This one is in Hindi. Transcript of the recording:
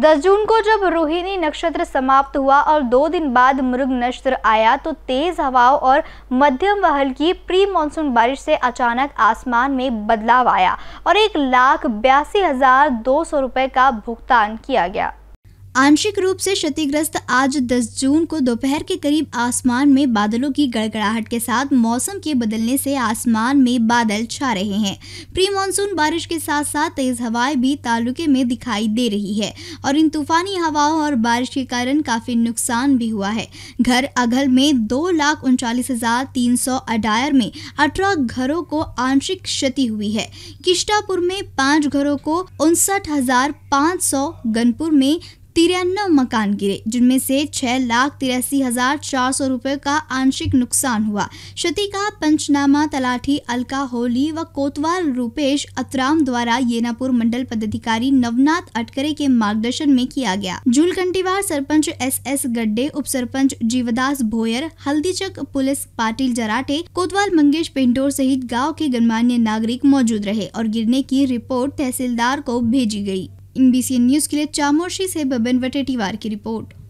10 जून को जब रोहिणी नक्षत्र समाप्त हुआ और दो दिन बाद मृग नक्षत्र आया तो तेज हवाओं और मध्यम व हल्की प्री मानसून बारिश से अचानक आसमान में बदलाव आया और एक लाख बयासी हजार दो सौ रुपये का भुगतान किया गया आंशिक रूप से क्षतिग्रस्त आज 10 जून को दोपहर के करीब आसमान में बादलों की गड़गड़ाहट के साथ मौसम के बदलने से आसमान में बादल छा रहे हैं प्री मानसून बारिश के साथ साथ तेज हवाएं भी तालुके में दिखाई दे रही है और इन तूफानी हवाओं और बारिश के कारण काफी नुकसान भी हुआ है घर अघल में दो लाख उनचालीस हजार तीन सौ अडायर में अठारह घरों को आंशिक क्षति हुई है किश्तापुर में पांच घरों को उनसठ हजार पाँच सौ गनपुर में तिरानवे मकान गिरे जिनमें से छह लाख तिरासी हजार चार सौ रुपये का आंशिक नुकसान हुआ क्षति का पंचनामा तलाठी अलका होली व कोतवाल रूपेश अतराम द्वारा येनापुर मंडल पदाधिकारी नवनाथ अटकरे के मार्गदर्शन में किया गया झूलकंटीवार सरपंच एस एस गड्ढे उप सरपंच जीवदास भोयर हल्दीचक पुलिस पाटिल जराटे कोतवाल मंगेश पिंडोर सहित गाँव के गणमान्य नागरिक मौजूद रहे और गिरने की रिपोर्ट तहसीलदार को भेजी गयी इन न्यूज के लिए चामोशी से बबन वटेटीवार की रिपोर्ट